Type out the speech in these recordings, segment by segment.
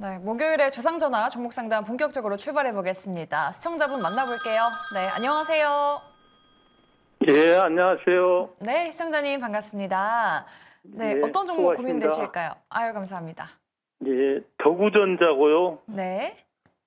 네, 목요일에 주상전화 종목상담 본격적으로 출발해 보겠습니다. 시청자분 만나볼게요. 네, 안녕하세요. 예, 안녕하세요. 네, 시청자님 반갑습니다. 네, 예, 어떤 종목 수고하십니다. 고민되실까요? 아유, 감사합니다. 예, 더구전자고요. 네.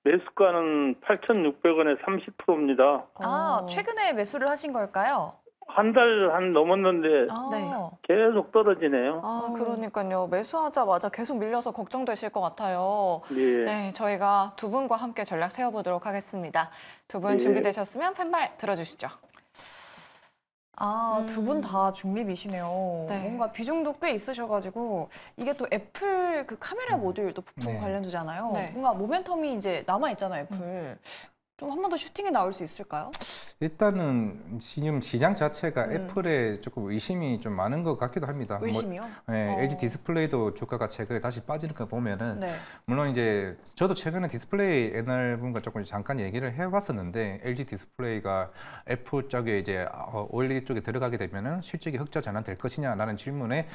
매수가는 8,600원에 30%입니다. 아, 최근에 매수를 하신 걸까요? 한달한 넘었는데 아. 네. 계속 떨어지네요. 아, 그러니까요. 매수하자마자 계속 밀려서 걱정되실 것 같아요. 예. 네, 저희가 두 분과 함께 전략 세워보도록 하겠습니다. 두분 예. 준비되셨으면 팻말 들어주시죠. 아, 음. 두분 다 중립이시네요. 네. 뭔가 비중도 꽤 있으셔가지고 이게 또 애플 그 카메라 모듈 또 부품 네. 관련주잖아요. 네. 뭔가 모멘텀이 이제 남아 있잖아요, 애플. 음. 좀한번더 슈팅이 나올 수 있을까요? 일단은 지금 시장 자체가 음. 애플에 조금 의심이 좀 많은 것 같기도 합니다. 뭐 의심이요? 뭐, 네, 어. LG 디스플레이도 주가가 최근에 다시 빠지는 거 보면은 네. 물론 이제 저도 최근에 디스플레이 옛날 과 조금 잠깐 얘기를 해봤었는데 LG 디스플레이가 애플 쪽에 이제 어, 올리 쪽에 들어가게 되면은 실적이 흑자 전환 될 것이냐라는 질문에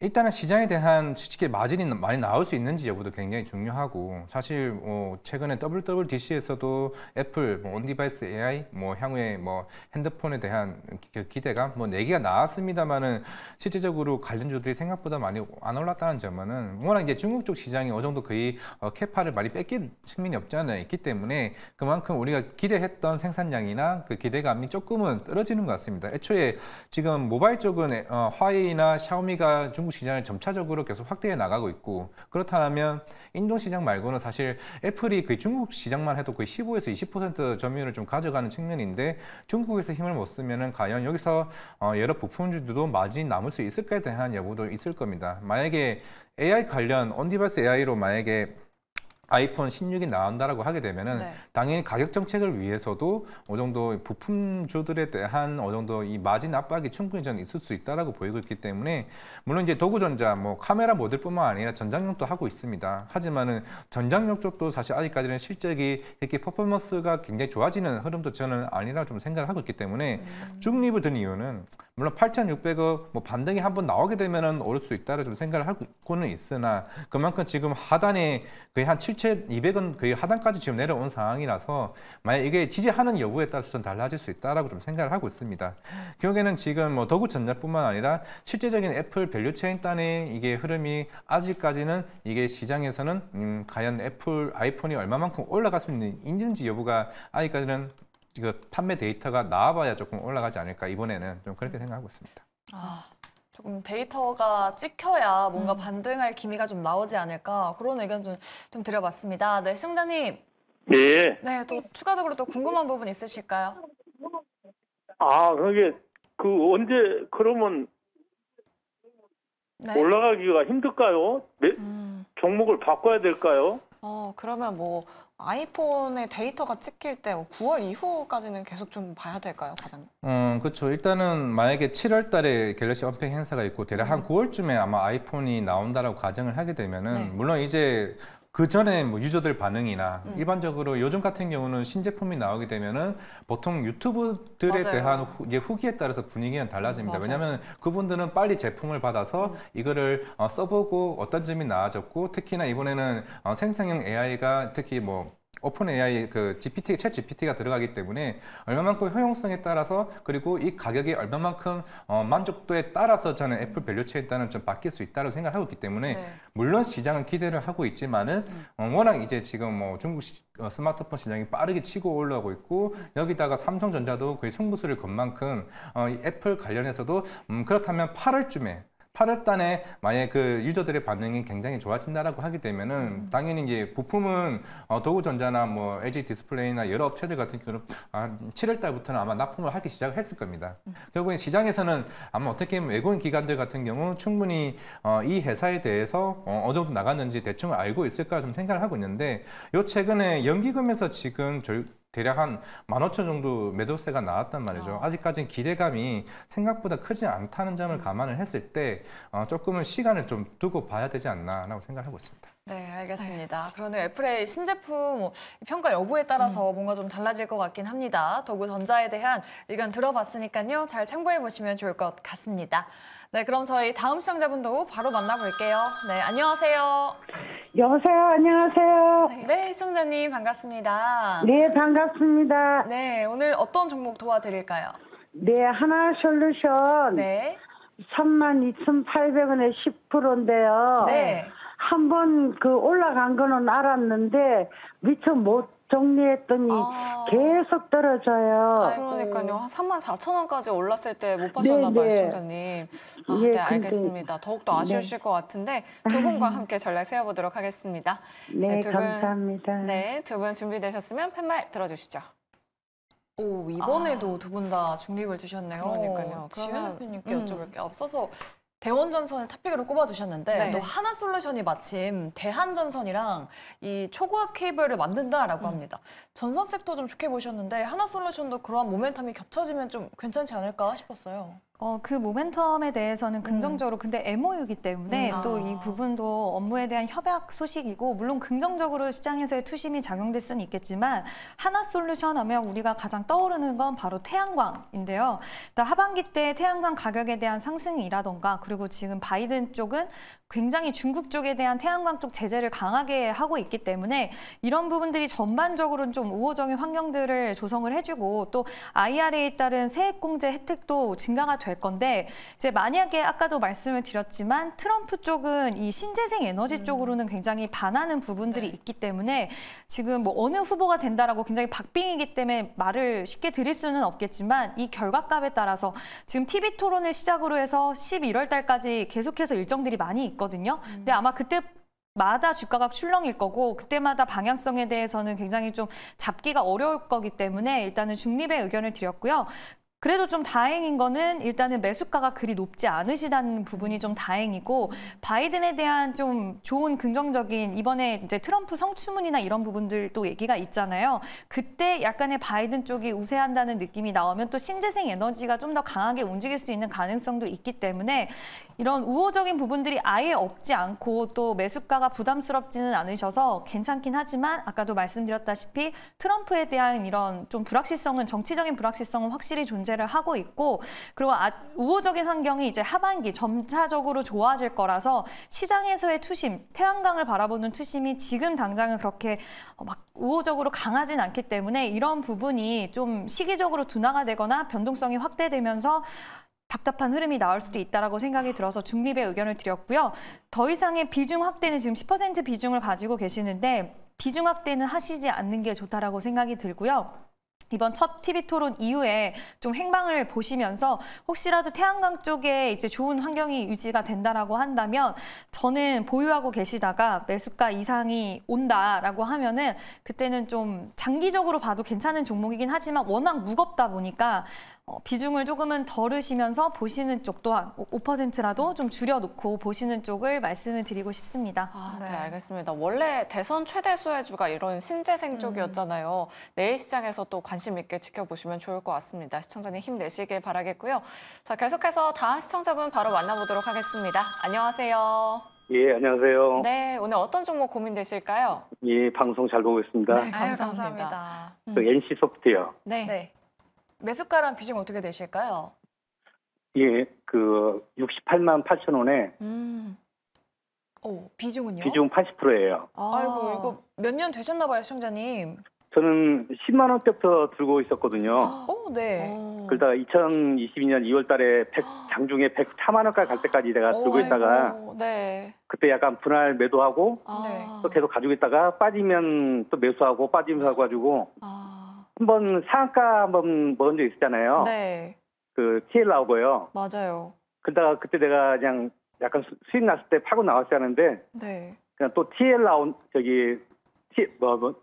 일단은 시장에 대한 솔직히 마진이 많이 나올 수 있는지 여부도 굉장히 중요하고 사실 뭐 최근에 WWDC에서도 애플 뭐 온디바이스 AI 뭐 향후에 뭐 핸드폰에 대한 기대감 뭐 내기가 네 나왔습니다만은 실제적으로 관련주들이 생각보다 많이 안 올랐다는 점은 워낙 이제 중국 쪽 시장이 어느 정도 거의 어, 캐파를 많이 뺏긴 측면이 없지 않아 있기 때문에 그만큼 우리가 기대했던 생산량이나 그 기대감이 조금은 떨어지는 것 같습니다. 애초에 지금 모바일 쪽은 어, 화웨이나 샤오미가 중국 신국 시장을 점차적으로 계속 확대해 나가고 있고 그렇다면 인도 시장 말고는 사실 애플이 그 중국 시장만 해도 거의 15에서 20% 점유율을 좀 가져가는 측면인데 중국에서 힘을 못 쓰면은 과연 여기서 어, 여러 부품주들도 마진 남을 수 있을까에 대한 여부도 있을 겁니다. 만약에 AI 관련 온디바스 AI로 만약에 아이폰 16이 나온다라고 하게 되면은 네. 당연히 가격 정책을 위해서도 어느 정도 부품주들에 대한 어느 정도 이 마진 압박이 충분히 전 있을 수 있다라고 보이고 있기 때문에 물론 이제 도구전자 뭐 카메라 모델뿐만 아니라 전장용도 하고 있습니다. 하지만은 전장용 쪽도 사실 아직까지는 실적이 이렇게 퍼포먼스가 굉장히 좋아지는 흐름도 저는 아니라 고좀 생각을 하고 있기 때문에 음. 중립을 든 이유는 물론 8,600억 뭐 반등이 한번 나오게 되면은 오를 수 있다를 좀 생각을 하고는 있으나 그만큼 지금 하단에 거의 한 7,200은 거의 하단까지 지금 내려온 상황이라서 만약 이게 지지하는 여부에 따라서 는 달라질 수있다라좀 생각을 하고 있습니다. 결국에는 지금 뭐 더구전자뿐만 아니라 실제적인 애플 밸류체인 단의 이게 흐름이 아직까지는 이게 시장에서는 음 과연 애플 아이폰이 얼마만큼 올라갈 수 있는지 여부가 아직까지는 그 판매 데이터가 나와봐야 조금 올라가지 않을까 이번에는 좀 그렇게 생각하고 있습니다. 아. 조금 데이터가 찍혀야 뭔가 음. 반등할 기미가 좀 나오지 않을까 그런 의견 좀, 좀 드려봤습니다. 네, 시청자님. 네. 네, 또 추가적으로 또 궁금한 부분 있으실까요? 아, 그게 그 언제 그러면 네. 올라가기가 힘들까요? 네? 음. 종목을 바꿔야 될까요? 어, 그러면 뭐 아이폰의 데이터가 찍힐 때 9월 뭐 이후까지는 계속 좀 봐야 될까요, 과장님? 음, 그렇죠. 일단은 만약에 7월 달에 갤럭시 언팩 행사가 있고 대략 한 9월쯤에 아마 아이폰이 나온다라고 가정을 하게 되면은 네. 물론 이제 그 전에 뭐 유저들 반응이나 음. 일반적으로 요즘 같은 경우는 신제품이 나오게 되면은 보통 유튜브들에 맞아요. 대한 후, 이제 후기에 따라서 분위기는 달라집니다. 왜냐하면 그분들은 빨리 제품을 받아서 음. 이거를 어, 써보고 어떤 점이 나아졌고 특히나 이번에는 어, 생성형 AI가 특히 뭐 오픈 AI 그 GPT, 챗 GPT가 들어가기 때문에 얼마만큼 효용성에 따라서 그리고 이 가격이 얼마만큼 어, 만족도에 따라서 저는 애플 밸류체에 따른 좀 바뀔 수 있다고 생각을 하고 있기 때문에 네. 물론 시장은 기대를 하고 있지만은 음. 어, 워낙 이제 지금 뭐 중국 시, 어, 스마트폰 시장이 빠르게 치고 올라오고 있고 여기다가 삼성전자도 거의 승부수를 건 만큼 어, 이 애플 관련해서도 음, 그렇다면 8월쯤에 8월 달에 만약 에그 유저들의 반응이 굉장히 좋아진다라고 하게 되면은 음. 당연히 이제 부품은 어, 도구전자나 뭐 LG 디스플레이나 여러 업체들 같은 경우는 아, 7월 달부터는 아마 납품을 하기 시작했을 겁니다. 음. 결국엔 시장에서는 아마 어떻게 보면 외국인 기관들 같은 경우 충분히 어, 이 회사에 대해서 어, 어느 정도 나갔는지 대충 알고 있을까 좀 생각을 하고 있는데 요 최근에 연기금에서 지금 저 대략 한15,000 정도 매도세가 나왔단 말이죠. 어. 아. 직까지는 기대감이 생각보다 크지 않다는 점을 음. 감안을 했을 때 어, 조금은 시간을 좀 두고 봐야 되지 않나라고 생각하고 있습니다. 네, 알겠습니다. 그러면 애플의 신제품 평가 여부에 따라서 음. 뭔가 좀 달라질 것 같긴 합니다. 도구전자에 대한 의견 들어봤으니까요. 잘 참고해 보시면 좋을 것 같습니다. 네, 그럼 저희 다음 시청자분도 바로 만나볼게요. 네, 안녕하세요. 여보세요, 안녕하세요. 네, 시청자님 반갑습니다. 네, 반갑습니다. 네, 오늘 어떤 종목 도와드릴까요? 네, 하나 솔루션. 네. 32,800원에 10%인데요. 네. 한 번 그 올라간 거는 알았는데 미처 못 정리했더니 아. 계속 떨어져요. 아, 그러니까요. 한 3만 4천 원까지 올랐을 때못 파셨나 네, 봐요, 시청자님. 네. 아, 예, 네, 네, 알겠습니다. 더욱더 네. 아쉬우실 네. 것 같은데 두 분과 함께 전략 세워보도록 하겠습니다. 네, 네두 분, 감사합니다. 네, 두 분 준비되셨으면 팻말 들어주시죠. 오, 이번에도 아. 두분 다 중립을 주셨네요. 그러니까요. 지은 대표님께 음. 여쭤볼게요. 앞서서 대원전선을 탑픽으로 꼽아두셨는데 네. 또 하나솔루션이 마침 대한전선이랑 이 초고압 케이블을 만든다라고 음. 합니다. 전선 섹터 좀 좋게 보셨는데 하나솔루션도 그러한 모멘텀이 겹쳐지면 좀 괜찮지 않을까 싶었어요. 어, 그 모멘텀에 대해서는 긍정적으로 음. 근데 MOU이기 때문에 음. 또이 아. 부분도 업무에 대한 협약 소식이고 물론 긍정적으로 시장에서의 투심이 작용될 수는 있겠지만 하나 솔루션 하면 우리가 가장 떠오르는 건 바로 태양광인데요. 일단 그러니까 하반기 때 태양광 가격에 대한 상승이라던가 그리고 지금 바이든 쪽은 굉장히 중국 쪽에 대한 태양광 쪽 제재를 강하게 하고 있기 때문에 이런 부분들이 전반적으로는 좀 우호적인 환경들을 조성을 해주고 또 IRA에 따른 세액공제 혜택도 증가가 되될 건데 이제 만약에 아까도 말씀을 드렸지만 트럼프 쪽은 이 신재생 에너지 음. 쪽으로는 굉장히 반하는 부분들이 네. 있기 때문에 지금 뭐 어느 후보가 된다라고 굉장히 박빙이기 때문에 말을 쉽게 드릴 수는 없겠지만 이 결과값에 따라서 지금 TV 토론을 시작으로 해서 11월 달까지 계속해서 일정들이 많이 있거든요. 음. 근데 아마 그때 마다 주가가 출렁일 거고 그때마다 방향성에 대해서는 굉장히 좀 잡기가 어려울 거기 때문에 일단은 중립의 의견을 드렸고요. 그래도 좀 다행인 거는 일단은 매수가가 그리 높지 않으시다는 부분이 좀 다행이고 바이든에 대한 좀 좋은 긍정적인 이번에 이제 트럼프 성추문이나 이런 부분들도 얘기가 있잖아요. 그때 약간의 바이든 쪽이 우세한다는 느낌이 나오면 또 신재생 에너지가 좀 더 강하게 움직일 수 있는 가능성도 있기 때문에 이런 우호적인 부분들이 아예 없지 않고 또 매수가가 부담스럽지는 않으셔서 괜찮긴 하지만 아까도 말씀드렸다시피 트럼프에 대한 이런 좀 불확실성은 정치적인 불확실성은 확실히 존재 존재를 하고 있고 그리고 아, 우호적인 환경이 이제 하반기 점차적으로 좋아질 거라서 시장에서의 투심, 태양광을 바라보는 투심이 지금 당장은 그렇게 어, 막 우호적으로 강하진 않기 때문에 이런 부분이 좀 시기적으로 둔화가 되거나 변동성이 확대되면서 답답한 흐름이 나올 수도 있다라고 생각이 들어서 중립의 의견을 드렸고요. 더 이상의 비중 확대는 지금 10% 비중을 가지고 계시는데 비중 확대는 하시지 않는 게 좋다라고 생각이 들고요. 이번 첫 TV 토론 이후에 좀 행방을 보시면서 혹시라도 태양광 쪽에 이제 좋은 환경이 유지가 된다라고 한다면 저는 보유하고 계시다가 매수가 이상이 온다라고 하면은 그때는 좀 장기적으로 봐도 괜찮은 종목이긴 하지만 워낙 무겁다 보니까 어, 비중을 조금은 덜으시면서 보시는 쪽 또한 5%라도 좀 줄여놓고 보시는 쪽을 말씀을 드리고 싶습니다. 아, 네. 네, 알겠습니다. 원래 대선 최대 수혜주가 이런 신재생 쪽이었잖아요. 음. 내일 시장에서 또 관심 있게 지켜보시면 좋을 것 같습니다. 시청자님 힘내시길 바라겠고요. 자, 계속해서 다음 시청자분 바로 만나보도록 하겠습니다. 안녕하세요. 예, 안녕하세요. 네, 오늘 어떤 종목 고민되실까요? 예, 방송 잘 보고 있습니다. 네, 감사합니다. 아유, 네, 감사합니다. 그 음. NC 소프트요. 네. 네. 매수가랑 비중 어떻게 되실까요? 예, 그 68만 8천 원에 음. 오, 비중은요? 비중 80%예요. 아. 이고 이거 몇 년 되셨나 봐요, 시청자님. 저는 10만 원대부터 들고 있었거든요. 어, 네. 어. 그러다 2022년 2월 달에 100, 장중에 104만 원까지 갈 때까지 내가 어, 들고 오, 있다가 네. 그때 약간 분할 매도하고 아. 또 계속 가지고 있다가 빠지면 또 매수하고 빠지면서 네. 가지고 아. 한번 상한가 한번 먹은 적 있었잖아요. 네. 그 티엘 나오고요. 맞아요. 그러다가 그때 내가 그냥 약간 수, 입 났을 때 파고 나왔었는데 네. 그냥 또 티엘 나온 저기 티 뭐, 뭐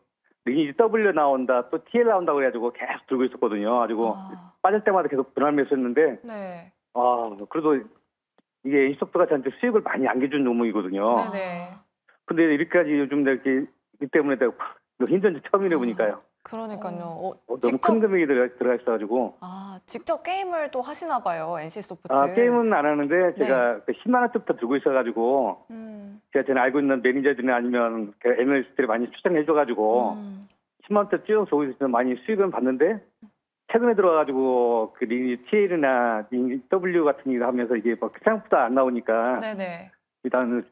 리니지 W 나온다 또 티엘 나온다 그래가지고 계속 들고 있었거든요. 가지고 아. 빠질 때마다 계속 불안매수했는데 네. 아 그래도 이게 인스톱트가 저한테 수익을 많이 안겨준 종목이거든요. 네, 네. 근데 이렇게까지 요즘 내가 이렇게 이 때문에 내가 너무 힘든지 처음이래 아. 보니까요. 그러니까요. 어. 어, 어, 너무 직접... 큰 금액이 들어가, 들어가 있어가지고. 아, 직접 게임을 또 하시나 봐요, NC소프트. 아, 게임은 안 하는데 제가 네. 10만 그 원쯤부터 들고 있어가지고 음. 제가 제가 알고 있는 매니저들이 아니면 그널리스트들이 많이 추천해줘가지고 음. 10만 원대 쭉 들고 있어서 많이 수익은 봤는데 최근에 들어와가지고 그 링이 TL이나 링 W 같은 일을 하면서 이게 막 뭐 그 생각보다 안 나오니까 네네. 일단은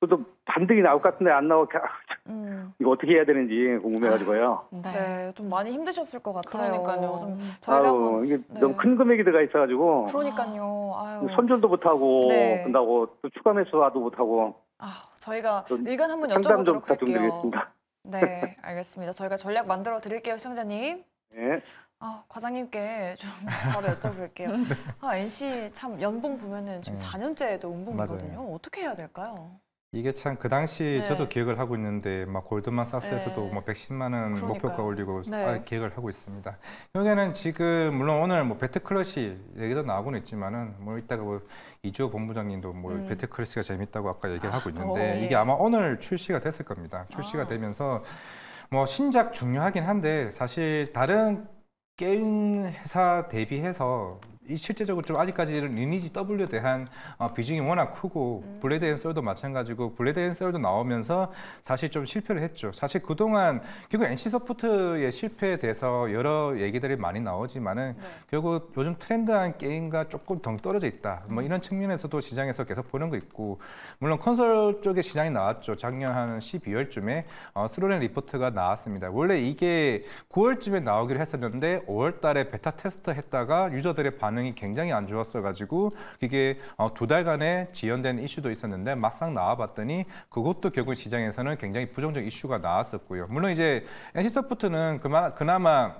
그래도 반등이 나올 것 같은데 안 나오고 아, 음. 이거 어떻게 해야 되는지 궁금해가지고요. 아, 네. 네. 좀 많이 힘드셨을 것 같아요. 그러니까요. 좀 음. 저희가 아유, 한번, 이게 네. 너무 큰 금액이 들어가 있어가지고. 그러니까요. 아유. 손절도 못하고 네. 그다고또 추가 매수와도 못하고. 아, 저희가 일견 한번 여쭤보도록 할게요. 네, 알겠습니다. 저희가 전략 만들어 드릴게요, 시청자님. 네. 아, 과장님께 좀 바로 여쭤볼게요. 네. 아, NC 참 연봉 보면은 지금 네. 4년째도 운봉이거든요. 어떻게 해야 될까요? 이게 참 그 당시 네. 저도 기획을 하고 있는데 막 골드만삭스에서도 네. 뭐 110만 원 그러니까요. 목표가 올리고 네. 아, 기획을 하고 있습니다. 여기는 지금 물론 오늘 뭐 배트클러시 얘기도 나오고는 있지만은 뭐 이따가 뭐 이주호 본부장님도 뭐 음. 배트클러시가 재밌다고 아까 얘기를 아, 하고 있는데 오, 어, 예. 이게 아마 오늘 출시가 됐을 겁니다. 출시가 아. 되면서 뭐 신작 중요하긴 한데 사실 다른 게임 회사 대비해서 이 실제적으로 좀 아직까지는 리니지 W에 대한 어, 비중이 워낙 크고 음. 블레드 앤솔도 마찬가지고 블레드 앤솔도 나오면서 사실 좀 실패를 했죠. 사실 그동안 결국 NC 소프트의 실패에 대해서 여러 얘기들이 많이 나오지만은 네. 결국 요즘 트렌드한 게임과 조금 덩 떨어져 있다. 뭐 이런 측면에서도 시장에서 계속 보는 거 있고 물론 콘솔 쪽에 시장이 나왔죠. 작년 한 12월쯤에 어, 스로렌 리포트가 나왔습니다. 원래 이게 9월쯤에 나오기로 했었는데 5월달에 베타 테스트 했다가 유저들의 반 반응이 굉장히 안 좋았어가지고 그게두 어, 달간의 지연된 이슈도 있었는데 막상 나와봤더니 그것도 결국 시장에서는 굉장히 부정적 이슈가 나왔었고요. 물론 이제 NC소프트는 그나마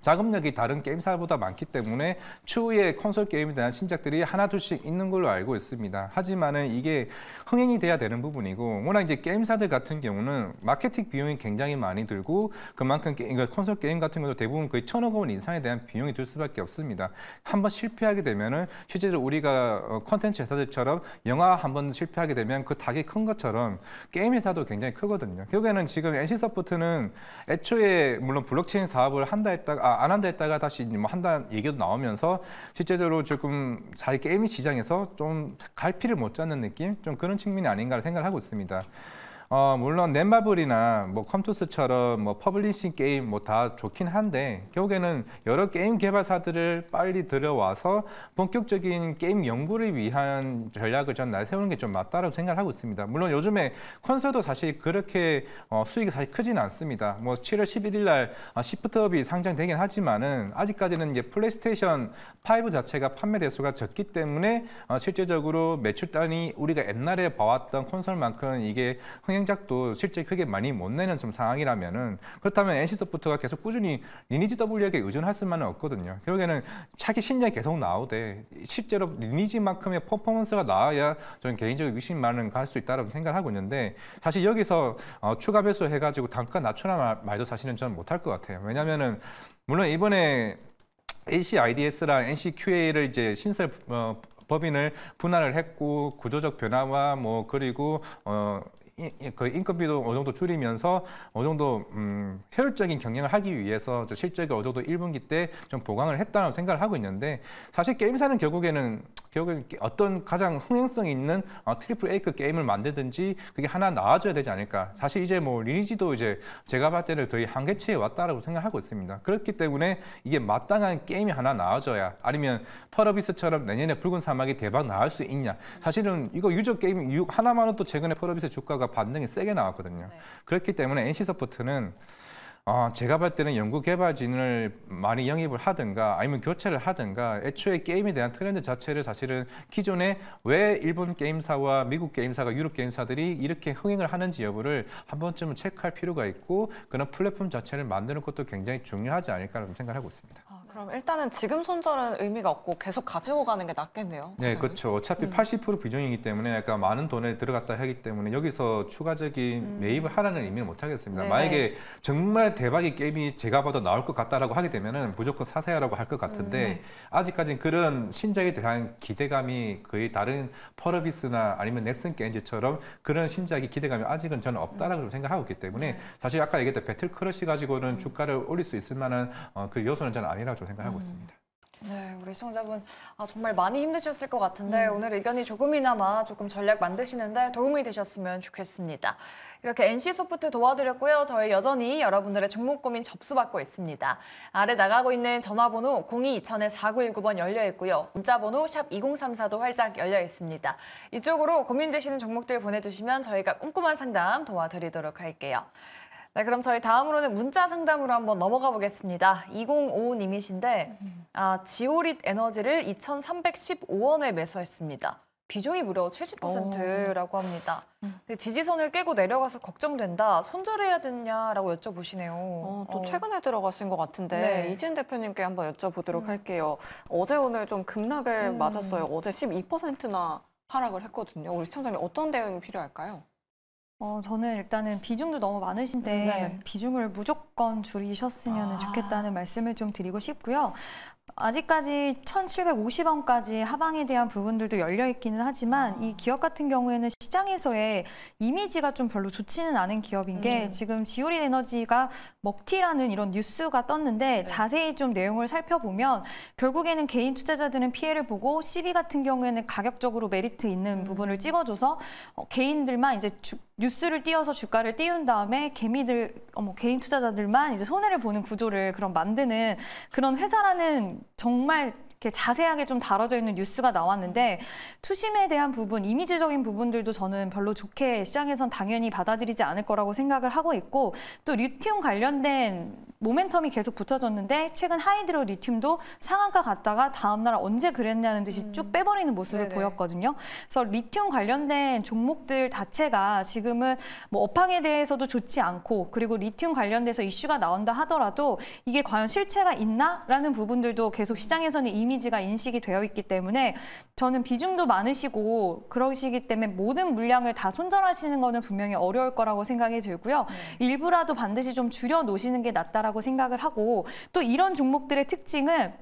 자금력이 다른 게임사보다 많기 때문에 추후에 콘솔 게임에 대한 신작들이 하나둘씩 있는 걸로 알고 있습니다. 하지만은 이게 흥행이 돼야 되는 부분이고 워낙 이제 게임사들 같은 경우는 마케팅 비용이 굉장히 많이 들고 그만큼 게임, 콘솔 게임 같은 것도 대부분 거의 천억 원 이상에 대한 비용이 들 수밖에 없습니다. 한번 실패하게 되면은 실제로 우리가 컨텐츠 어, 회사들처럼 영화 한번 실패하게 되면 그 닭이 큰 것처럼 게임 회사도 굉장히 크거든요. 결국에는 지금 NC서포트는 애초에 물론 블록체인 사업을 한다 했다 했다가 아, 안 한다 했다가 다시 뭐 한다는 얘기도 나오면서 실제적으로 조금 자기 게임 시장에서 좀 갈피를 못 잡는 느낌 좀 그런 측면이 아닌가 생각을 하고 있습니다. 어, 물론 넷마블이나 뭐 컴투스처럼 뭐 퍼블리싱 게임 뭐 다 좋긴 한데 결국에는 여러 게임 개발사들을 빨리 들여와서 본격적인 게임 연구를 위한 전략을 전 내세우는 게 좀 맞다라고 생각 하고 있습니다. 물론 요즘에 콘솔도 사실 그렇게 어, 수익이 사실 크진 않습니다. 뭐 7월 11일 날 아, 어, 시프트업이 상장되긴 하지만은 아직까지는 이제 플레이스테이션 5 자체가 판매 대수가 적기 때문에 어, 실제적으로 매출단이 우리가 옛날에 봐왔던 콘솔만큼 이게 흥행 성행작도 실제 크게 많이 못 내는 좀 상황이라면은 그렇다면 NC 소프트가 계속 꾸준히 리니지 W에게 의존할 수만은 없거든요. 결국에는 차기 신작이 계속 나오되 실제로 리니지만큼의 퍼포먼스가 나와야 저는 개인적으 의심만은 갈 수있다고 생각하고 있는데 사실 여기서 어, 추가 배수 해가지고 단가 낮추라 말도 사실은 저는 못할 것 같아요. 왜냐면은 물론 이번에 NCIDS랑 NCQA를 이제 신설 어, 법인을 분할을 했고 구조적 변화와 뭐 그리고 어그 인건비도 어느 정도 줄이면서 어느 정도 음, 효율적인 경영을 하기 위해서 실적이 어느 정도 1분기 때 좀 보강을 했다고 생각을 하고 있는데 사실 게임사는 결국에는 결국에 어떤 가장 흥행성 있는 어, 트리플 A급 게임을 만들든지 그게 하나 나와줘야 되지 않을까. 사실 이제 뭐 리니지도 이제 제가 봤을 때는 거의 한계치에 왔다라고 생각하고 있습니다. 그렇기 때문에 이게 마땅한 게임이 하나 나와줘야 아니면 펄어비스처럼 내년에 붉은 사막이 대박 나올 수 있냐. 사실은 이거 유저 게임 하나만은 또 최근에 펄어비스 주가가 주가가 반응이 세게 나왔거든요. 네. 그렇기 때문에 NC 서포트는 어, 제가 볼 때는 연구 개발진을 많이 영입을 하든가 아니면 교체를 하든가 애초에 게임에 대한 트렌드 자체를 사실은 기존에 왜 일본 게임사와 미국 게임사가 유럽 게임사들이 이렇게 흥행을 하는지 여부를 한 번쯤은 체크할 필요가 있고 그런 플랫폼 자체를 만드는 것도 굉장히 중요하지 않을까생각 하고 있습니다. 아, 그럼 일단은 지금 손절은 의미가 없고 계속 가지고 가는 게 낫겠네요. 네, 선생님? 그렇죠. 어차피 80% 음. 비중이기 때문에 약간 많은 돈에 들어갔다 하기 때문에 여기서 추가적인 음. 매입을 하라는 의미는 못 하겠습니다. 네. 만약에 정말 대박의 게임이 제가 봐도 나올 것 같다라고 하게 되면은 무조건 사세요라고 할 것 같은데 음, 아직까지는 그런 신작에 대한 기대감이 거의 다른 퍼러비스나 아니면 넥슨 게임즈처럼 그런 신작이 기대감이 아직은 저는 없다라고 음. 생각하고 있기 때문에 네. 사실 아까 얘기했던 배틀 크러쉬 가지고는 주가를 올릴 수 있을 만한 어, 그 요소는 저는 아니라고 생각하고 음. 있습니다. 네, 우리 시청자분 아, 정말 많이 힘드셨을 것 같은데 음. 오늘 의견이 조금이나마 조금 전략 만드시는데 도움이 되셨으면 좋겠습니다. 이렇게 NC소프트 도와드렸고요. 저희 여전히 여러분들의 종목 고민 접수받고 있습니다. 아래 나가고 있는 전화번호 022000-4919번 열려있고요. 문자번호 샵2034도 활짝 열려있습니다. 이쪽으로 고민되시는 종목들 보내주시면 저희가 꼼꼼한 상담 도와드리도록 할게요. 네, 그럼 저희 다음으로는 문자 상담으로 한번 넘어가 보겠습니다. 2055님이신데 아, 지오릿 에너지를 2,315원에 매수했습니다. 비중이 무려 70%라고 합니다. 음. 근데 지지선을 깨고 내려가서 걱정된다, 손절해야 되냐라고 여쭤보시네요. 어, 또 어. 최근에 들어가신 것 같은데 네. 이진 대표님께 한번 여쭤보도록 음. 할게요. 어제 오늘 좀 급락을 음. 맞았어요. 어제 12%나 하락을 했거든요. 우리 시청자님 어떤 대응이 필요할까요? 어, 저는 일단은 비중도 너무 많으신데 네. 비중을 무조건 줄이셨으면 아. 좋겠다는 말씀을 좀 드리고 싶고요. 아직까지 1,750원까지 하방에 대한 부분들도 열려 있기는 하지만 아. 이 기업 같은 경우에는 시장에서의 이미지가 좀 별로 좋지는 않은 기업인 게 음. 지금 지오리 에너지가 먹튀라는 이런 뉴스가 떴는데 네. 자세히 좀 내용을 살펴보면 결국에는 개인 투자자들은 피해를 보고 CB 같은 경우에는 가격적으로 메리트 있는 음. 부분을 찍어줘서 어, 개인들만 이제 주, 뉴스를 띄어서 주가를 띄운 다음에 개미들 어, 머 개인 투자자들만 이제 손해를 보는 구조를 그럼 만드는 그런 회사라는 정말 이렇게 자세하게 좀 다뤄져 있는 뉴스가 나왔는데 투심에 대한 부분, 이미지적인 부분들도 저는 별로 좋게 시장에선 당연히 받아들이지 않을 거라고 생각을 하고 있고 또 리튬 관련된 모멘텀이 계속 붙어졌는데 최근 하이드로 리튬도 상한가 갔다가 다음날 언제 그랬냐는 듯이 음. 쭉 빼버리는 모습을 네네. 보였거든요. 그래서 리튬 관련된 종목들 자체가 지금은 뭐 업황에 대해서도 좋지 않고 그리고 리튬 관련돼서 이슈가 나온다 하더라도 이게 과연 실체가 있나라는 부분들도 계속 시장에서는 이미 이미지가 인식이 되어 있기 때문에 저는 비중도 많으시고 그러시기 때문에 모든 물량을 다 손절하시는 거는 분명히 어려울 거라고 생각이 들고요. 네. 일부라도 반드시 좀 줄여 놓으시는 게 낫다라고 생각을 하고 또 이런 종목들의 특징은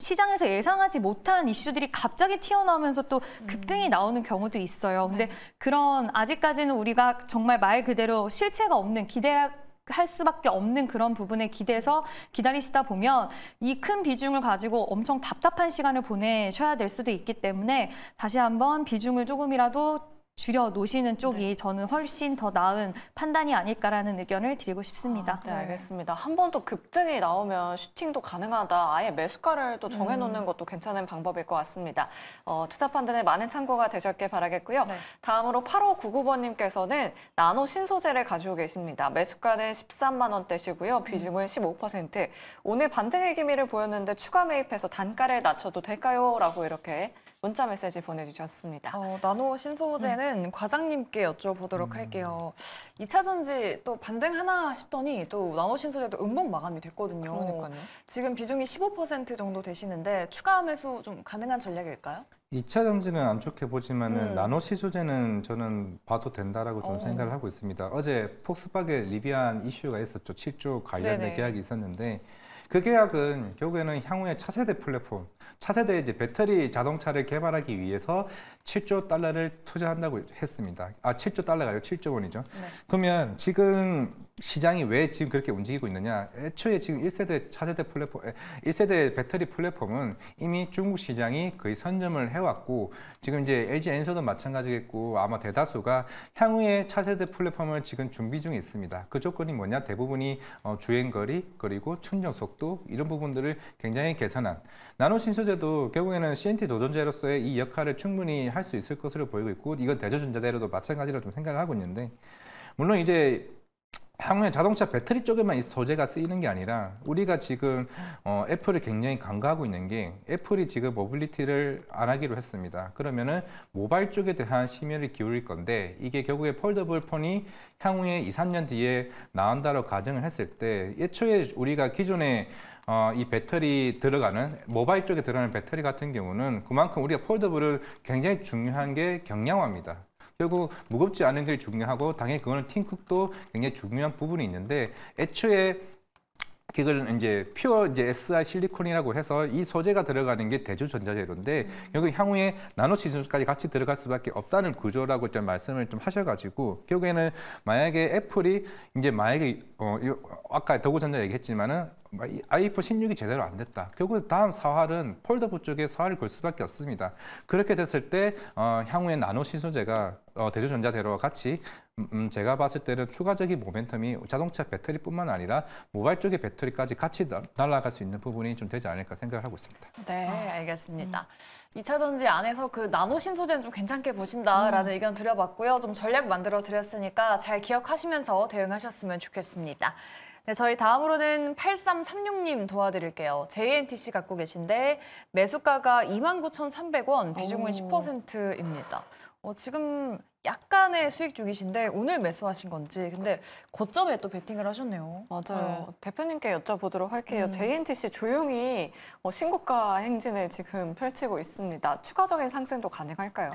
시장에서 예상하지 못한 이슈들이 갑자기 튀어나오면서 또 음. 급등이 나오는 경우도 있어요. 근데 네. 그런 아직까지는 우리가 정말 말 그대로 실체가 없는 기대 할 수밖에 없는 그런 부분에 기대서 기다리시다 보면 이 큰 비중을 가지고 엄청 답답한 시간을 보내셔야 될 수도 있기 때문에 다시 한번 비중을 조금이라도 줄여 놓으시는 쪽이 네. 저는 훨씬 더 나은 판단이 아닐까라는 의견을 드리고 싶습니다. 아, 네, 네. 알겠습니다. 한 번 더 급등이 나오면 슈팅도 가능하다. 아예 매수가를 또 정해놓는 음. 것도 괜찮은 방법일 것 같습니다. 어, 투자 판단에 많은 참고가 되셨길 바라겠고요. 네. 다음으로 8599번님께서는 나노 신소재를 가지고 계십니다. 매수가는 13만 원대시고요. 음. 비중은 15%. 오늘 반등의 기미를 보였는데 추가 매입해서 단가를 낮춰도 될까요? 라고 이렇게 문자 메시지 보내주셨습니다. 어, 나노 신소재는 음. 과장님께 여쭤보도록 음. 할게요. 2차 전지 또 반등 하나 싶더니 또 나노 신소재도 음봉 마감이 됐거든요. 그러니까요. 지금 비중이 15% 정도 되시는데 추가 매수 좀 가능한 전략일까요? 2차 전지는 안 좋게 보지만 음. 나노 시소재는 저는 봐도 된다라고 좀 오. 어. 생각을 하고 있습니다. 어제 폭스바겐 리비안 이슈가 있었죠. 7조 관련된 네네. 계약이 있었는데 그 계약은 결국에는 향후에 차세대 플랫폼 차세대 이제 배터리 자동차를 개발하기 위해서 7조 달러를 투자한다고 했습니다. 아, 7조 달러가요. 7조 원이죠. 네. 그러면 지금 시장이 왜 지금 그렇게 움직이고 있느냐? 애초에 지금 1세대 차세대 플랫폼, 1세대 배터리 플랫폼은 이미 중국 시장이 거의 선점을 해왔고 지금 이제 LG 엔서도 마찬가지겠고 아마 대다수가 향후에 차세대 플랫폼을 지금 준비 중에 있습니다. 그 조건이 뭐냐? 대부분이 어, 주행거리 그리고 충전 속도 이런 부분들을 굉장히 개선한 나노신 신소재도 결국에는 CNT 도전재로서의 이 역할을 충분히 할 수 있을 것으로 보이고 있고 이건 대저전자대로도 마찬가지로 좀 생각을 하고 있는데 물론 이제 향후에 자동차 배터리 쪽에만 이 소재가 쓰이는 게 아니라 우리가 지금 어, 애플을 굉장히 간과하고 있는 게 애플이 지금 모빌리티를 안 하기로 했습니다. 그러면은 모바일 쪽에 대한 심혈을 기울일 건데 이게 결국에 폴더블 폰이 향후에 2, 3년 뒤에 나온다고 가정을 했을 때 애초에 우리가 기존에 어, 이 배터리 들어가는 모바일 쪽에 들어가는 배터리 같은 경우는 그만큼 우리가 폴더블을 굉장히 중요한 게 경량화입니다. 결국 무겁지 않은 게 중요하고 당연히 그거는 팀쿡도 굉장히 중요한 부분이 있는데 애초에 그걸 이제 퓨어 이제 SR 실리콘이라고 해서 이 소재가 들어가는 게 대주 전자재료인데 음. 결국 향후에 나노 시즌까지 같이 들어갈 수밖에 없다는 구조라고 좀 말씀을 좀 하셔가지고 결국에는 만약에 애플이 이제 만약에 어, 이, 아까 도구전자 얘기했지만은 뭐 아이폰 16이 제대로 안 됐다. 결국 다음 사활은 폴더부 쪽에 사활을 걸 수밖에 없습니다. 그렇게 됐을 때 어, 향후에 나노 신소재가 어, 대조전자대로와 같이 음, 음, 제가 봤을 때는 추가적인 모멘텀이 자동차 배터리뿐만 아니라 모바일 쪽의 배터리까지 같이 날아갈 수 있는 부분이 좀 되지 않을까 생각을 하고 있습니다. 네, 아. 알겠습니다. 음. 2차 전지 안에서 그 나노 신소재는 좀 괜찮게 보신다라는 음. 의견 드려봤고요. 좀 전략 만들어 드렸으니까 잘 기억하시면서 대응하셨으면 좋겠습니다. 있습니다. 네, 저희 다음으로는 8336님 도와드릴게요. JNTC 갖고 계신데 매수가가 29,300원, 비중은 10%입니다. 어, 지금 약간의 수익 중이신데 오늘 매수하신 건지 근데 고점에 또 베팅을 하셨네요. 맞아요. 네. 대표님께 여쭤보도록 할게요. 음. JNTC 조용히 어, 신고가 행진을 지금 펼치고 있습니다. 추가적인 상승도 가능할까요?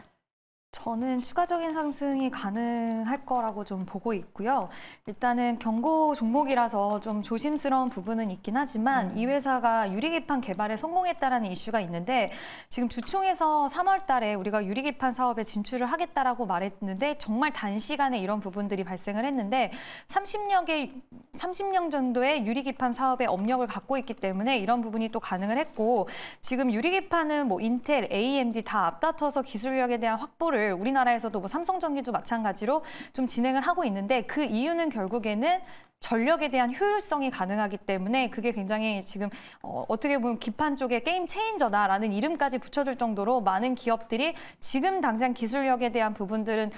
저는 추가적인 상승이 가능할 거라고 좀 보고 있고요. 일단은 경고 종목이라서 좀 조심스러운 부분은 있긴 하지만 음. 이 회사가 유리기판 개발에 성공했다라는 이슈가 있는데 지금 주총에서 3월 달에 우리가 유리기판 사업에 진출을 하겠다라고 말했는데 정말 단시간에 이런 부분들이 발생을 했는데 30년 개 30년 전도에 유리기판 사업에 업력을 갖고 있기 때문에 이런 부분이 또 가능을 했고 지금 유리기판은 뭐 인텔, AMD 다 앞다퉈서 기술력에 대한 확보를 시도를 우리나라에서도 뭐 삼성전기도 마찬가지로 좀 진행을 하고 있는데 그 이유는 결국에는 전력에 대한 효율성이 가능하기 때문에 그게 굉장히 지금 어, 떻게 보면 기판 쪽에 게임 체인저다라는 이름까지 붙여줄 정도로 많은 기업들이 지금 당장 기술력에 대한 부분들은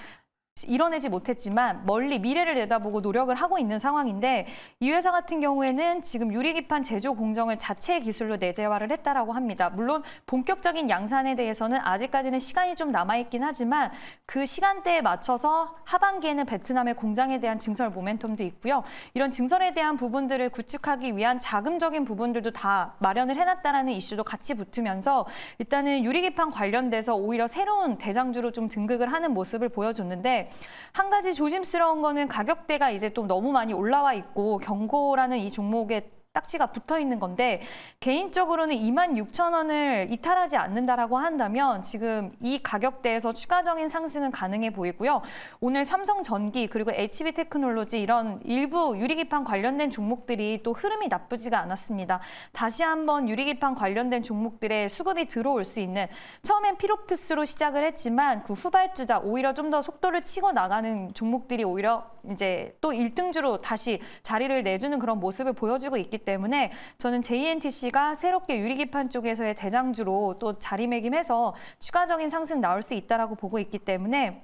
이뤄내지 못했지만 멀리 미래를 내다보고 노력을 하고 있는 상황인데 이 회사 같은 경우에는 지금 유리기판 제조 공정을 자체의 기술로 내재화를 했다라고 합니다. 물론 본격적인 양산에 대해서는 아직까지는 시간이 좀 남아있긴 하지만 그 시간대에 맞춰서 하반기에는 베트남의 공장에 대한 증설 모멘텀도 있고요. 이런 증설에 대한 부분들을 구축하기 위한 자금적인 부분들도 다 마련을 해놨다라는 이슈도 같이 붙으면서 일단은 유리기판 관련돼서 오히려 새로운 대장주로 좀 등극을 하는 모습을 보여줬는데 한 가지 조심스러운 거는 가격대가 이제 또 너무 많이 올라와 있고 경고라는 이 종목의 딱지가 붙어 있는 건데 개인적으로는 2만 6천 원을 이탈하지 않는다라고 한다면 지금 이 가격대에서 추가적인 상승은 가능해 보이고요. 오늘 삼성전기 그리고 HB테크놀로지 이런 일부 유리기판 관련된 종목들이 또 흐름이 나쁘지가 않았습니다. 다시 한번 유리기판 관련된 종목들의 수급이 들어올 수 있는 처음엔 피로프스로 시작을 했지만 그 후발주자 오히려 좀 더 속도를 치고 나가는 종목들이 오히려 이제 또 1등주로 다시 자리를 내주는 그런 모습을 보여주고 있기 때문에 저는 JNTC가 새롭게 유리기판 쪽에서의 대장주로 또 자리매김해서 추가적인 상승 나올 수 있다라고 보고 있기 때문에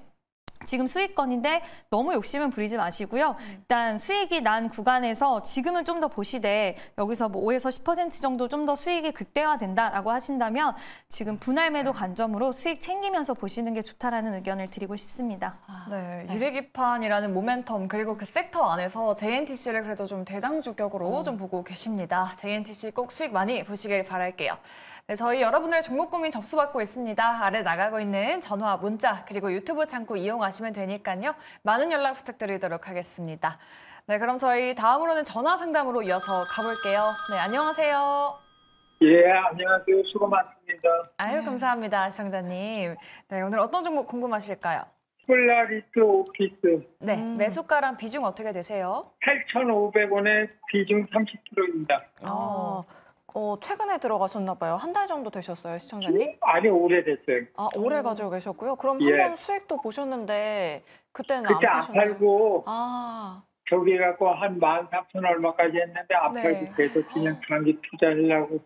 지금 수익권인데 너무 욕심은 부리지 마시고요. 네. 일단 수익이 난 구간에서 지금은 좀 더 보시되 여기서 뭐 5에서 10% 정도 좀 더 수익이 극대화된다라고 하신다면 지금 네. 분할 매도 네. 관점으로 수익 챙기면서 보시는 게 좋다라는 의견을 드리고 싶습니다. 아, 네, 유리기판이라는 모멘텀 그리고 그 섹터 안에서 JNTC를 그래도 좀 대장주격으로 음. 어. 좀 보고 계십니다. JNTC 꼭 수익 많이 보시길 바랄게요. 네, 저희 여러분들의 종목 고민 접수받고 있습니다. 아래 나가고 있는 전화, 문자 그리고 유튜브 창구 이용 이용하시면 되니까요. 많은 연락 부탁드리도록 하겠습니다. 네, 그럼 저희 다음으로는 전화 상담으로 이어서 가볼게요. 네, 안녕하세요. 예, 안녕하세요. 수고 많습니다. 아유, 감사합니다, 시청자님. 네, 오늘 어떤 종목 궁금하실까요? 폴라리스 오피스. 네, 음. 매수가랑 비중 어떻게 되세요? 8,500원에 비중 30%입니다. 어. 아. 어, 최근에 들어가셨나 봐요. 한 달 정도 되셨어요, 시청자님? 음, 아니, 오래됐어요. 아, 오래 가지고 계셨고요. 그럼 예. 한번 수익도 보셨는데 그때는 그때 안, 안 팔고 아. 저기 갖고 한13,000 얼마까지 했는데 안 팔고 계속 그냥 아. 장기 투자하려고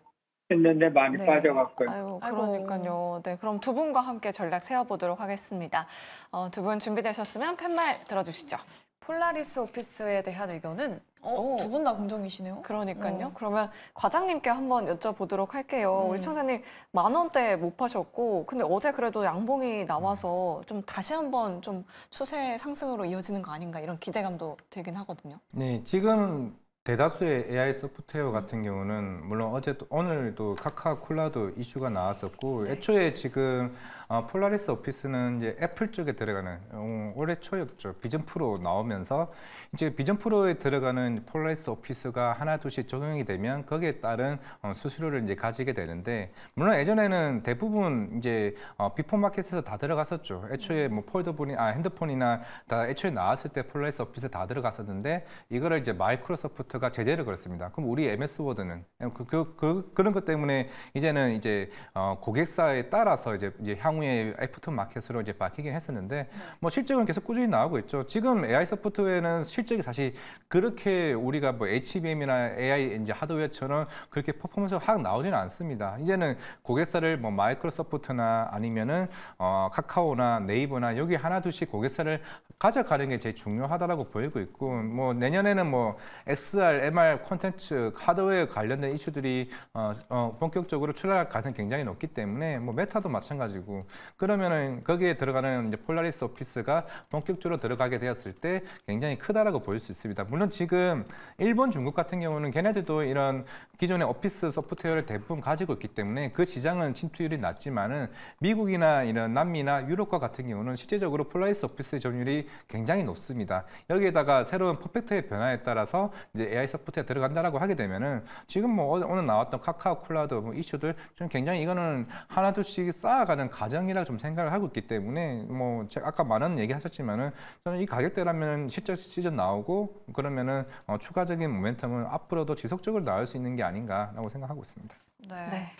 했는데 많이 네. 빠져갔고요. 아유, 그러니까요. 네, 그럼 두 분과 함께 전략 세워보도록 하겠습니다. 어, 두 분 준비되셨으면 팻말 들어주시죠. 폴라리스 오피스에 대한 의견은 어, 두분 다 긍정이시네요. 그러니까요. 어. 그러면 과장님께 한번 여쭤보도록 할게요. 음. 우리 청자님 만 원대 못 파셨고 근데 어제 그래도 양봉이 나와서 좀 다시 한번 좀 추세 상승으로 이어지는 거 아닌가 이런 기대감도 되긴 하거든요. 네, 지금 대다수의 AI 소프트웨어 같은 경우는 물론 어제 도 오늘도 카카콜라도 이슈가 나왔었고 네. 애초에 지금 어, 폴라리스 오피스는 이제 애플 쪽에 들어가는 어, 올해 초였죠 비전 프로 나오면서 이제 비전 프로에 들어가는 폴라리스 오피스가 하나 둘씩 적용이 되면 거기에 따른 어, 수수료를 이제 가지게 되는데 물론 예전에는 대부분 이제 어, 비포 마켓에서 다 들어갔었죠 애초에 네. 뭐 폴더폰이 아 핸드폰이나 다 애초에 나왔을 때 폴라리스 오피스 다 들어갔었는데 이거를 이제 마이크로소프트 제가 제재를 걸었습니다. 그럼 우리 MS 워드는 그, 그, 그, 런것 때문에 이제는 이제 어, 고객사에 따라서 이제, 이제 향후에 애프터 마켓으로 이제 바뀌긴 했었는데 네. 뭐 실적은 계속 꾸준히 나오고 있죠. 지금 AI 소프트웨어는 실적이 사실 그렇게 우리가 뭐 HBM이나 AI 이제 하드웨어처럼 그렇게 퍼포먼스가 확 나오지는 않습니다. 이제는 고객사를 뭐 마이크로소프트나 아니면은 어, 카카오나 네이버나 여기 하나 둘씩 고객사를 가져가는 게 제일 중요하다고 보이고 있고 뭐 내년에는 뭐 XR, MR 콘텐츠, 하드웨어 관련된 이슈들이 어, 어, 본격적으로 출발할 가능성이 굉장히 높기 때문에 뭐 메타도 마찬가지고 그러면은 거기에 들어가는 이제 폴라리스 오피스가 본격적으로 들어가게 되었을 때 굉장히 크다라고 보일 수 있습니다. 물론 지금 일본, 중국 같은 경우는 걔네들도 이런 기존의 오피스 소프트웨어를 대부분 가지고 있기 때문에 그 시장은 침투율이 낮지만은 미국이나 이런 남미나 유럽과 같은 경우는 실제적으로 폴라리스 오피스의 점유율이 굉장히 높습니다. 여기에다가 새로운 퍼펙트의 변화에 따라서 이제 AI 서포트에 들어간다라고 하게 되면은 지금 뭐 어, 오늘 나왔던 카카오 콜라도 뭐 이슈들 좀 굉장히 이거는 하나 둘씩 쌓아가는 과정이라 고좀 생각을 하고 있기 때문에 뭐 제가 아까 많은 얘기하셨지만은 저는 이 가격대라면 실제 시즌 나오고 그러면은 어 추가적인 모멘텀은 앞으로도 지속적으로 나올 수 있는 게 아닌가라고 생각하고 있습니다. 네. 네.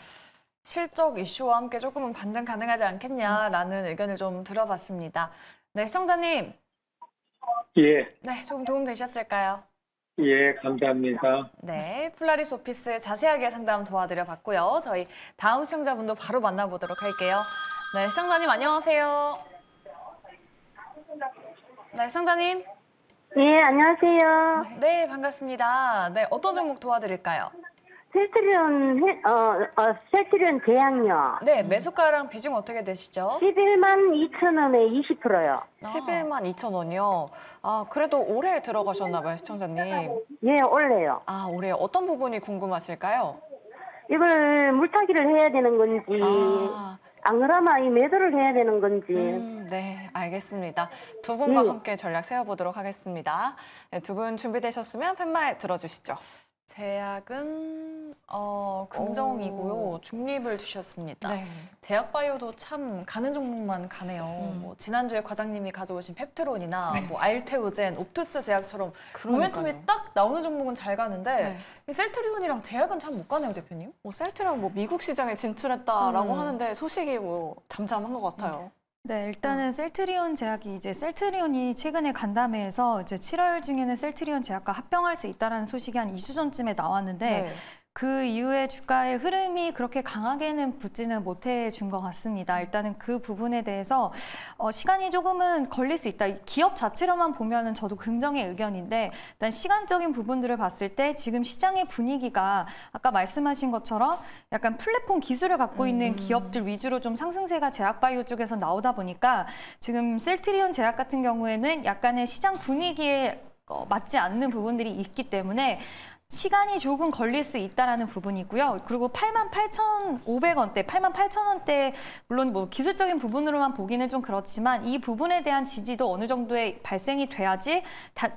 실적 이슈와 함께 조금은 반등 가능하지 않겠냐라는 의견을 좀 들어봤습니다. 네, 시청자님 예. 네, 조금 도움 되셨을까요? 예, 감사합니다. 네, 플라리스 오피스 자세하게 상담 도와드려 봤고요. 저희 다음 시청자분도 바로 만나보도록 할게요. 네, 시청자님 안녕하세요. 네, 시청자님. 네, 안녕하세요. 네, 반갑습니다. 네, 어떤 종목 도와드릴까요? 셀트리온, 어, 어, 셀트리온 대양요. 네, 매수가랑 비중 어떻게 되시죠? 11만 2천 원에 20%요. 11만 2천 원이요. 아, 그래도 올해 들어가셨나 봐요, 시청자님. 예, 올래요. 아, 올해 어떤 부분이 궁금하실까요? 이걸 물타기를 해야 되는 건지, 아. 안 그러면 이 매도를 해야 되는 건지. 음, 네, 알겠습니다. 두 분과 네. 함께 전략 세워보도록 하겠습니다. 네, 두 분 준비되셨으면 팻말 들어주시죠. 제약은 어, 긍정이고요. 오. 중립을 주셨습니다. 네. 제약바이오도 참 가는 종목만 가네요. 음. 뭐 지난주에 과장님이 가져오신 펩트론이나 네. 뭐 알테오젠, 옵투스 제약처럼 모멘텀이 딱 나오는 종목은 잘 가는데 네. 셀트리온이랑 제약은 참 못 가네요, 대표님. 뭐 셀트리온 뭐 미국 시장에 진출했다라고 음. 하는데 소식이 뭐 잠잠한 것 같아요. 네. 네, 어. 일단은 셀트리온 제약이 이제 셀트리온이 최근에 간담회에서 이제 7월 중에는 셀트리온 제약과 합병할 수 있다라는 소식이 한 2주 전쯤에 나왔는데 네. 그 이후에 주가의 흐름이 그렇게 강하게는 붙지는 못해 준 것 같습니다. 일단은 그 부분에 대해서 어, 시간이 조금은 걸릴 수 있다. 기업 자체로만 보면은 저도 긍정의 의견인데 일단 시간적인 부분들을 봤을 때 지금 시장의 분위기가 아까 말씀하신 것처럼 약간 플랫폼 기술을 갖고 있는 음. 기업들 위주로 좀 상승세가 제약바이오 쪽에서 나오다 보니까 지금 셀트리온 제약 같은 경우에는 약간의 시장 분위기에 어, 맞지 않는 부분들이 있기 때문에 시간이 조금 걸릴 수 있다라는 부분이고요. 그리고 88,500원대, 88,000원대 물론 뭐 기술적인 부분으로만 보기는 좀 그렇지만 이 부분에 대한 지지도 어느 정도의 발생이 돼야지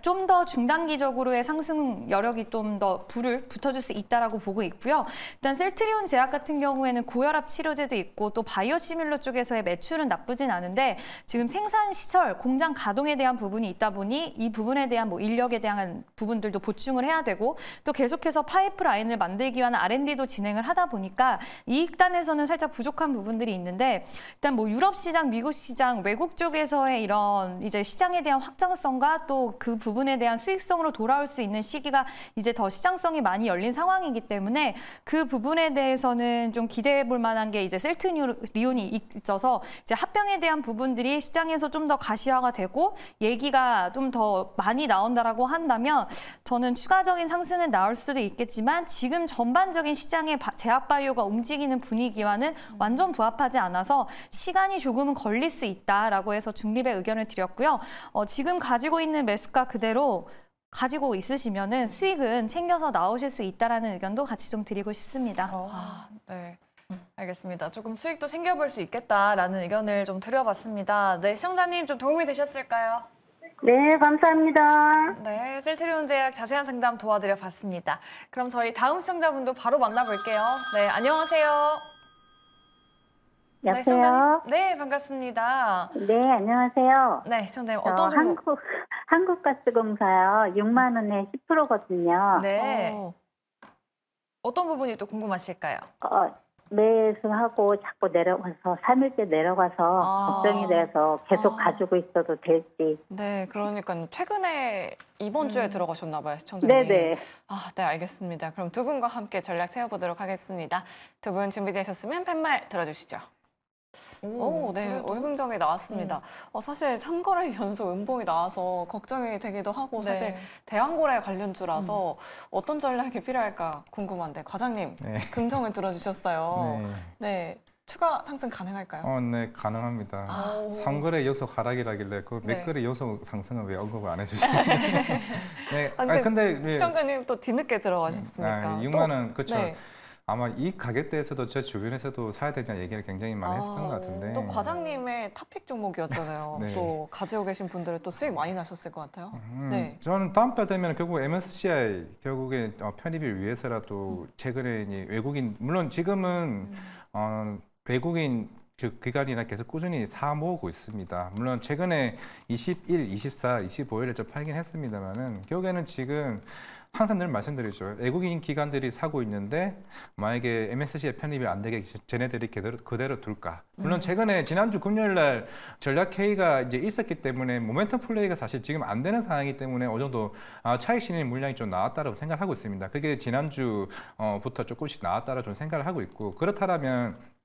좀 더 중단기적으로의 상승 여력이 좀 더 불을 붙어줄 수 있다라고 보고 있고요. 일단 셀트리온 제약 같은 경우에는 고혈압 치료제도 있고 또 바이오 시뮬러 쪽에서의 매출은 나쁘진 않은데 지금 생산 시설, 공장 가동에 대한 부분이 있다 보니 이 부분에 대한 뭐 인력에 대한 부분들도 보충을 해야 되고 또 계속해서 파이프라인을 만들기 위한 R&D도 진행을 하다 보니까 이익단에서는 살짝 부족한 부분들이 있는데 일단 뭐 유럽 시장, 미국 시장, 외국 쪽에서의 이런 이제 시장에 대한 확장성과 또 그 부분에 대한 수익성으로 돌아올 수 있는 시기가 이제 더 시장성이 많이 열린 상황이기 때문에 그 부분에 대해서는 좀 기대해 볼 만한 게 이제 셀트리온이 있어서 이제 합병에 대한 부분들이 시장에서 좀 더 가시화가 되고 얘기가 좀 더 많이 나온다라고 한다면 저는 추가적인 상승은 조금은 나올 수도 있겠지만 지금 전반적인 시장의 제약바이오가 움직이는 분위기와는 완전 부합하지 않아서 시간이 조금은 걸릴 수 있다라고 해서 중립의 의견을 드렸고요. 어, 지금 가지고 있는 매수가 그대로 가지고 있으시면 은 수익은 챙겨서 나오실 수 있다는 라 의견도 같이 좀 드리고 싶습니다. 어, 아. 네. 알겠습니다. 조금 수익도 챙겨볼 수 있겠다라는 의견을 좀 드려봤습니다. 네, 시청자님 좀 도움이 되셨을까요? 네, 감사합니다. 네, 셀트리온 제약 자세한 상담 도와드려 봤습니다. 그럼 저희 다음 시청자분도 바로 만나볼게요. 네, 안녕하세요. 네, 여보세요? 네, 네, 반갑습니다. 네, 안녕하세요. 네, 시청자님 어떤 정보? 한국, 한국가스공사요. 6만 원에 10%거든요. 네. 오. 어떤 부분이 또 궁금하실까요? 어, 매수하고 자꾸 내려가서 3일째 내려가서 아. 걱정이 돼서 계속 아. 가지고 있어도 될지. 네, 그러니까 최근에 이번 주에 음. 들어가셨나 봐요, 시청자님. 네네. 아, 네, 알겠습니다. 그럼 두 분과 함께 전략 세워보도록 하겠습니다. 두 분 준비되셨으면 팻말 들어주시죠. 오, 네. 그래 월등정에 나왔습니다. 음. 어, 사실 상거래 연속 음봉이 나와서 걱정이 되기도 하고 네. 사실 대항거래 관련주라서 음. 어떤 전략이 필요할까 궁금한데 과장님 네. 긍정을 들어주셨어요. 네. 네. 추가 상승 가능할까요? 어, 네, 가능합니다. 아, 거래 연속 하락이라길래 그몇 거래 연속 상승은 왜 언급을 안 해주시고. 네. 네. 아, 근데, 아니, 근데 시청자님 또 뒤늦게 들어가셨으니까. 아, 6만 원, 그렇죠. 아마 이 가격대에서도 제 주변에서도 사야 되냐 얘기를 굉장히 많이 아, 했었던 것 같은데 또 과장님의 탑픽 종목이었잖아요. 네. 또 가지고 계신 분들은 또 수익 많이 나셨을 것 같아요. 음, 네. 저는 다음 달 되면 결국 MSCI 결국에 어, 편입을 위해서라도 음. 최근에 이 외국인 물론 지금은 음. 어, 외국인 즉 기간이나 계속 꾸준히 사 모으고 있습니다. 물론 최근에 21, 24, 25일에 좀 팔긴 했습니다만은 결국에는 지금 항상 늘 말씀드리죠. 외국인 기관들이 사고 있는데 만약에 MSC에 편입이 안 되게 쟤네들이 그대로, 그대로 둘까? 물론 음. 최근에 지난주 금요일 날 전략 회의가 이제 있었기 때문에 모멘텀 플레이가 사실 지금 안 되는 상황이기 때문에 어느 정도 아, 차익 실현 물량이 좀 나왔다라고 생각하고 있습니다. 그게 지난주부터 조금씩 나왔다라고 좀 생각을 하고 있고 그렇다라면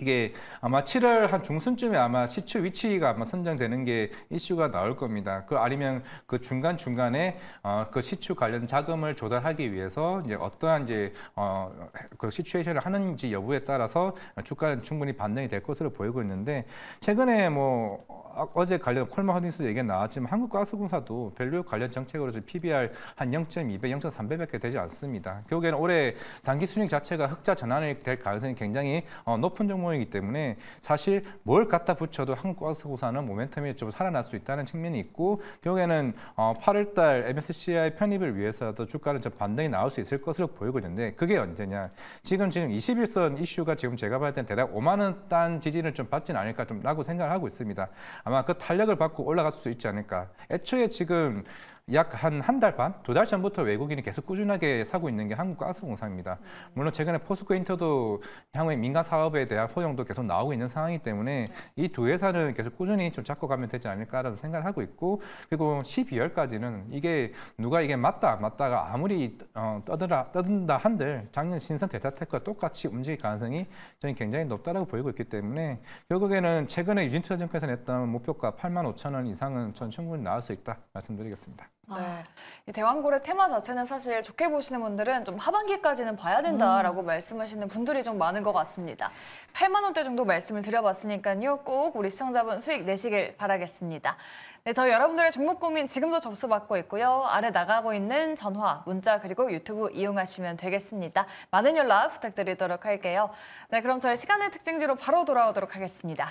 이게 아마 7월 한 중순쯤에 아마 시추 위치가 아마 선정되는 게 이슈가 나올 겁니다. 그 아니면 그 중간 중간에 어, 그 시추 관련 자금을 조달하기 위해서 이제 어떠한 이제 어, 그 시추에이션을 하는지 여부에 따라서 주가는 충분히 반등이 될 것으로 보이고 있는데 최근에 뭐 어, 어제 관련 콜마 허딩스 얘기가 나왔지만 한국가스공사도 밸류 관련 정책으로 지금 PBR 한 0.2배, 0.3배밖에 되지 않습니다. 결국에는 올해 단기 수익 자체가 흑자 전환이 될 가능성이 굉장히 어, 높은 종목. 신호이기 때문에 사실 뭘 갖다 붙여도 한국가스공사는 모멘텀이 좀 살아날 수 있다는 측면이 있고 결국에는 8월달 어, MSCI 편입을 위해서도 주가는 좀 반등이 나올 수 있을 것으로 보이고 있는데 그게 언제냐? 지금 지금 21선 이슈가 지금 제가 봤을 때 대략 5만 원단 지진을좀 받진 않을까 좀라고 생각을 하고 있습니다. 아마 그 탄력을 받고 올라갈 수 있지 않을까. 애초에 지금 약한한달 반, 두 달 전부터 외국인이 계속 꾸준하게 사고 있는 게 한국 가스공사입니다. 물론 최근에 포스코 인터도 향후에 민간 사업에 대한 소용도 계속 나오고 있는 상황이기 때문에 이 두회사는 계속 꾸준히 좀 잡고 가면 되지 않을까라는 생각을 하고 있고 그리고 12월까지는 이게 누가 이게 맞다 맞다가 아무리 어, 떠들어 떠든다 한들 작년 신선 데이테크와 똑같이 움직일 가능성이 저는 굉장히 높다라고 보이고 있기 때문에 결국에는 최근에 유진투자증권에서 냈던 목표가 8만 5천 원 이상은 전 충분히 나올 수 있다 말씀드리겠습니다. 아. 네. 대왕골의 테마 자체는 사실 좋게 보시는 분들은 좀 하반기까지는 봐야 된다라고 음. 말씀하시는 분들이 좀 많은 것 같습니다. 8만 원대 정도 말씀을 드려봤으니까요. 꼭 우리 시청자분 수익 내시길 바라겠습니다. 네, 저희 여러분들의 종목 고민 지금도 접수받고 있고요. 아래 나가고 있는 전화, 문자 그리고 유튜브 이용하시면 되겠습니다. 많은 연락 부탁드리도록 할게요. 네, 그럼 저희 시간의 특징지로 바로 돌아오도록 하겠습니다.